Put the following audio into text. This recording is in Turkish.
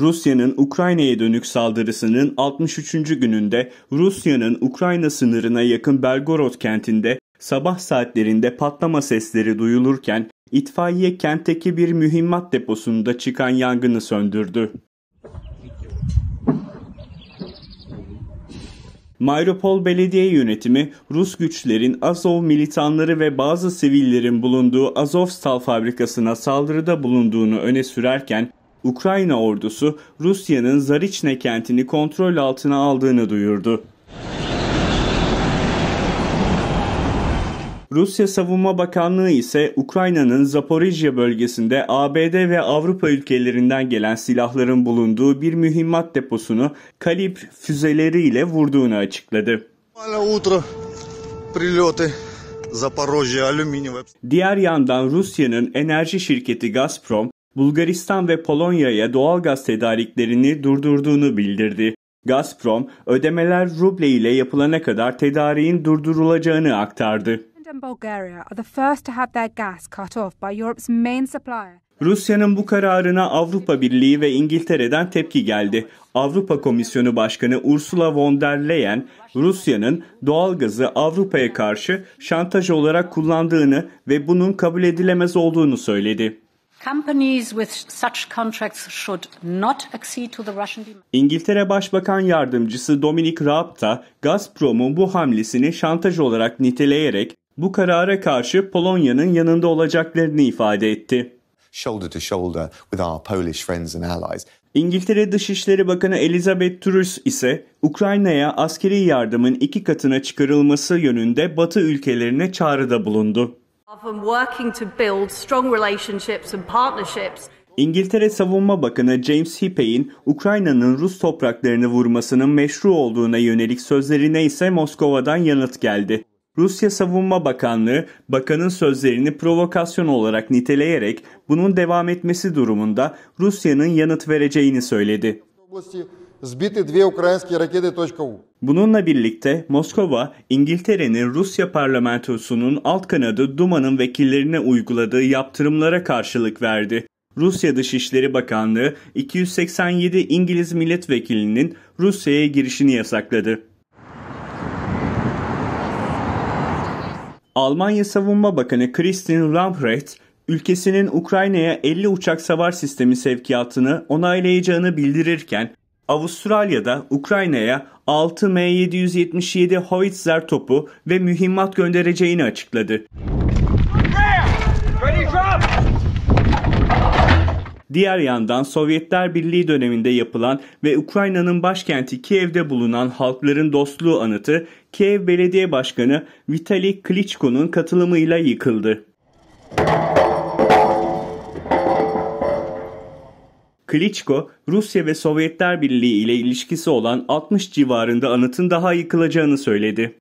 Rusya'nın Ukrayna'ya dönük saldırısının 63. gününde Rusya'nın Ukrayna sınırına yakın Belgorod kentinde sabah saatlerinde patlama sesleri duyulurken itfaiye kentteki bir mühimmat deposunda çıkan yangını söndürdü. Mayropol Belediye Yönetimi Rus güçlerin Azov militanları ve bazı sivillerin bulunduğu Azovstal fabrikasına saldırıda bulunduğunu öne sürerken Ukrayna ordusu Rusya'nın Zarichne kentini kontrol altına aldığını duyurdu. Rusya Savunma Bakanlığı ise Ukrayna'nın Zaporijya bölgesinde ABD ve Avrupa ülkelerinden gelen silahların bulunduğu bir mühimmat deposunu kalip füzeleriyle vurduğunu açıkladı. Diğer yandan Rusya'nın enerji şirketi Gazprom, Bulgaristan ve Polonya'ya doğal gaz tedariklerini durdurduğunu bildirdi. Gazprom, ödemeler ruble ile yapılana kadar tedariğin durdurulacağını aktardı. Rusya'nın bu kararına Avrupa Birliği ve İngiltere'den tepki geldi. Avrupa Komisyonu Başkanı Ursula von der Leyen, Rusya'nın doğal gazı Avrupa'ya karşı şantaj olarak kullandığını ve bunun kabul edilemez olduğunu söyledi. İngiltere Başbakan Yardımcısı Dominic Raab da Gazprom'un bu hamlesini şantaj olarak niteleyerek bu karara karşı Polonya'nın yanında olacaklarını ifade etti. Shoulder to shoulder with our Polish friends and allies. İngiltere Dışişleri Bakanı Elizabeth Truss ise Ukrayna'ya askeri yardımın iki katına çıkarılması yönünde Batı ülkelerine çağrıda bulundu. İngiltere Savunma Bakanı James Hippey'in Ukrayna'nın Rus topraklarını vurmasının meşru olduğuna yönelik sözlerine ise Moskova'dan yanıt geldi. Rusya Savunma Bakanlığı, bakanın sözlerini provokasyon olarak niteleyerek bunun devam etmesi durumunda Rusya'nın yanıt vereceğini söyledi. Сбиты две украинские ракеты.у. Bununla birlikte Moskova, İngiltere'nin Rusya parlamentosunun alt kanadı Duma'nın vekillerine uyguladığı yaptırımlara karşılık verdi. Rusya Dışişleri Bakanlığı 287 İngiliz milletvekilinin Rusya'ya girişini yasakladı. Almanya Savunma Bakanı Christine Lambrecht, ülkesinin Ukrayna'ya 50 uçak savar sistemi sevkiyatını onaylayacağını bildirirken Avustralya'da Ukrayna'ya 6 M777 Howitzer topu ve mühimmat göndereceğini açıkladı. Diğer yandan Sovyetler Birliği döneminde yapılan ve Ukrayna'nın başkenti Kiev'de bulunan Halkların Dostluğu anıtı Kiev Belediye Başkanı Vitali Klitschko'nun katılımıyla yıkıldı. Klitschko, Rusya ve Sovyetler Birliği ile ilişkisi olan 60 civarında anıtın daha yıkılacağını söyledi.